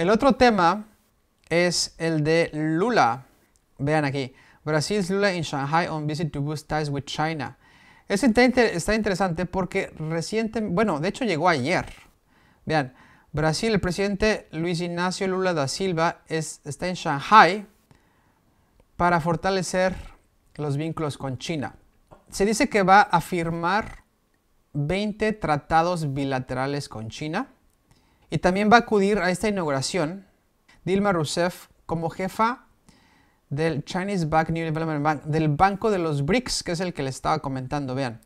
El otro tema es el de Lula. Vean aquí. Brasil's Lula in Shanghai on visit to boost ties with China. Este está interesante porque recientemente, bueno, de hecho llegó ayer. Vean, Brasil, el presidente Luis Ignacio Lula da Silva es, está en Shanghai para fortalecer los vínculos con China. Se dice que va a firmar 20 tratados bilaterales con China y también va a acudir a esta inauguración Dilma Rousseff como jefa del Chinese Bank New Development Bank, del banco de los BRICS, que es el que le estaba comentando, vean.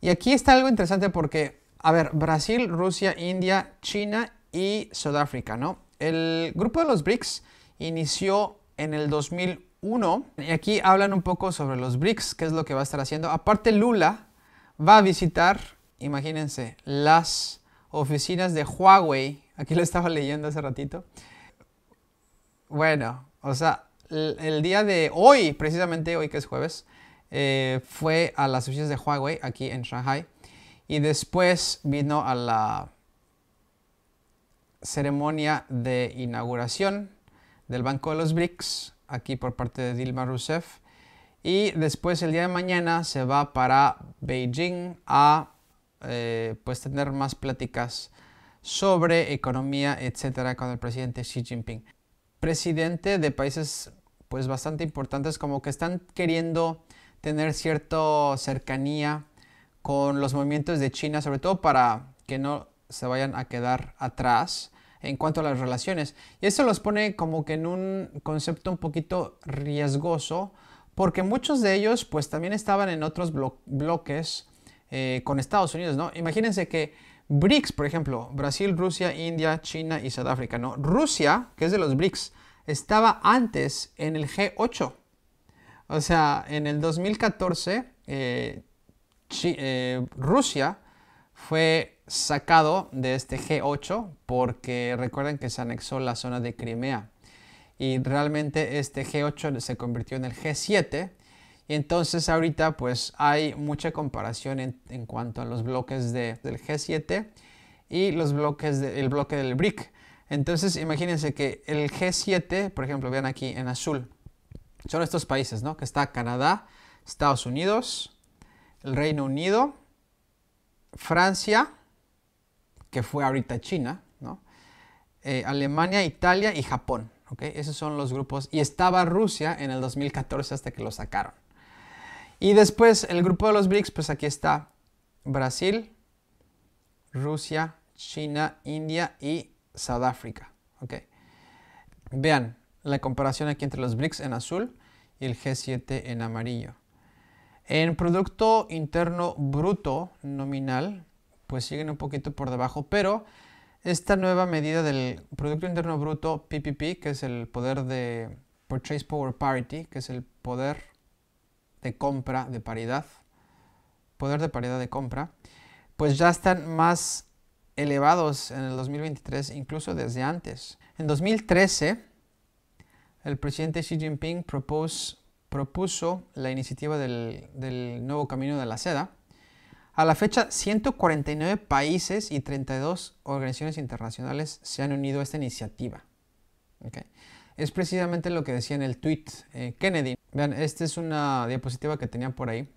Y aquí está algo interesante porque, a ver, Brasil, Rusia, India, China y Sudáfrica, ¿no? El grupo de los BRICS inició en el 2001 y aquí hablan un poco sobre los BRICS, qué es lo que va a estar haciendo. Aparte, Lula va a visitar, imagínense, las oficinas de Huawei, aquí lo estaba leyendo hace ratito. Bueno, o sea, el, día de hoy, precisamente hoy que es jueves, eh, fue a las oficinas de Huawei aquí en Shanghai y después vino a la ceremonia de inauguración del Banco de los BRICS aquí por parte de Dilma Rousseff y después el día de mañana se va para Beijing a eh, pues tener más pláticas sobre economía, etcétera, con el presidente Xi Jinping. Presidente de países pues bastante importantes como que están queriendo tener cierta cercanía con los movimientos de China, sobre todo para que no se vayan a quedar atrás en cuanto a las relaciones. Y eso los pone como que en un concepto un poquito riesgoso, porque muchos de ellos pues también estaban en otros bloques eh, con Estados Unidos, ¿no? Imagínense que BRICS, por ejemplo, Brasil, Rusia, India, China y Sudáfrica, ¿no? Rusia, que es de los BRICS, estaba antes en el G8. O sea, en el 2014, eh, eh, Rusia fue sacado de este G8 porque recuerden que se anexó la zona de Crimea. Y realmente este G8 se convirtió en el G7 y entonces ahorita pues hay mucha comparación en, cuanto a los bloques del G7 y los bloques del bloque del BRIC. Entonces imagínense que el G7, por ejemplo, vean aquí en azul, son estos países, ¿no? Que está Canadá, Estados Unidos, el Reino Unido, Francia, que fue ahorita China, ¿no? Eh, Alemania, Italia y Japón. ¿ok? Esos son los grupos. Y estaba Rusia en el 2014 hasta que lo sacaron. Y después el grupo de los BRICS, pues aquí está Brasil, Rusia, China, India y Sudáfrica. Okay. Vean la comparación aquí entre los BRICS en azul y el G7 en amarillo. En Producto Interno Bruto nominal, pues siguen un poquito por debajo, pero esta nueva medida del Producto Interno Bruto, PPP, que es el poder de Purchase Power Parity, que es el poder de compra, de paridad, poder de paridad de compra, pues ya están más elevados en el 2023, incluso desde antes. En 2013, el presidente Xi Jinping propose propuso la iniciativa del, nuevo camino de la seda. A la fecha, 149 países y 32 organizaciones internacionales se han unido a esta iniciativa es precisamente lo que decía en el tweet eh, Kennedy. Vean, esta es una diapositiva que tenía por ahí.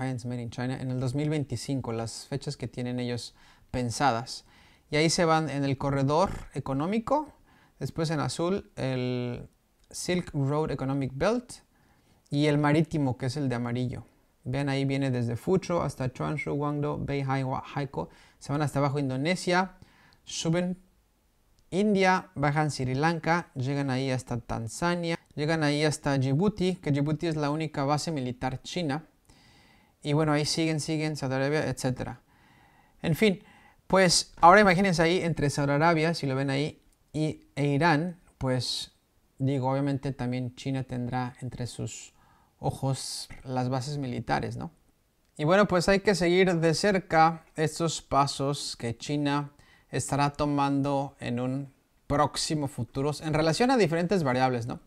in China en el 2025, las fechas que tienen ellos pensadas. Y ahí se van en el corredor económico, después en azul el Silk Road Economic Belt y el marítimo, que es el de amarillo. Vean, ahí viene desde Fucho hasta Chuanshu, Guangdong, Beihai, Haiko. Se van hasta abajo Indonesia, suben India, bajan Sri Lanka, llegan ahí hasta Tanzania, llegan ahí hasta Djibouti, que Djibouti es la única base militar china. Y bueno, ahí siguen, siguen, Saudi Arabia, etc. En fin, pues ahora imagínense ahí entre Saudi Arabia, si lo ven ahí, y, e Irán, pues digo, obviamente también China tendrá entre sus ojos las bases militares, ¿no? Y bueno, pues hay que seguir de cerca estos pasos que China estará tomando en un próximo futuro en relación a diferentes variables, ¿no?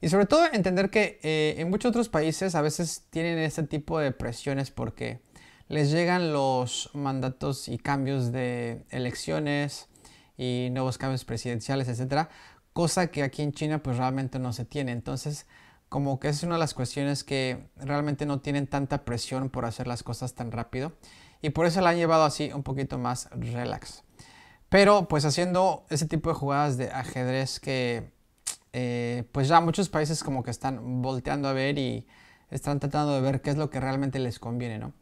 Y sobre todo entender que eh, en muchos otros países a veces tienen este tipo de presiones porque les llegan los mandatos y cambios de elecciones y nuevos cambios presidenciales, etcétera, cosa que aquí en China pues realmente no se tiene. Entonces, como que es una de las cuestiones que realmente no tienen tanta presión por hacer las cosas tan rápido y por eso la han llevado así un poquito más relax. Pero pues haciendo ese tipo de jugadas de ajedrez que eh, pues ya muchos países como que están volteando a ver y están tratando de ver qué es lo que realmente les conviene, ¿no?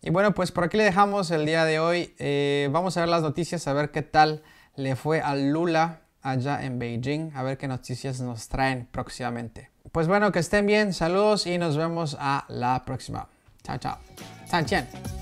Y bueno, pues por aquí le dejamos el día de hoy. Eh, vamos a ver las noticias, a ver qué tal le fue a Lula allá en Beijing, a ver qué noticias nos traen próximamente. Pues bueno, que estén bien, saludos y nos vemos a la próxima. Chao, chao.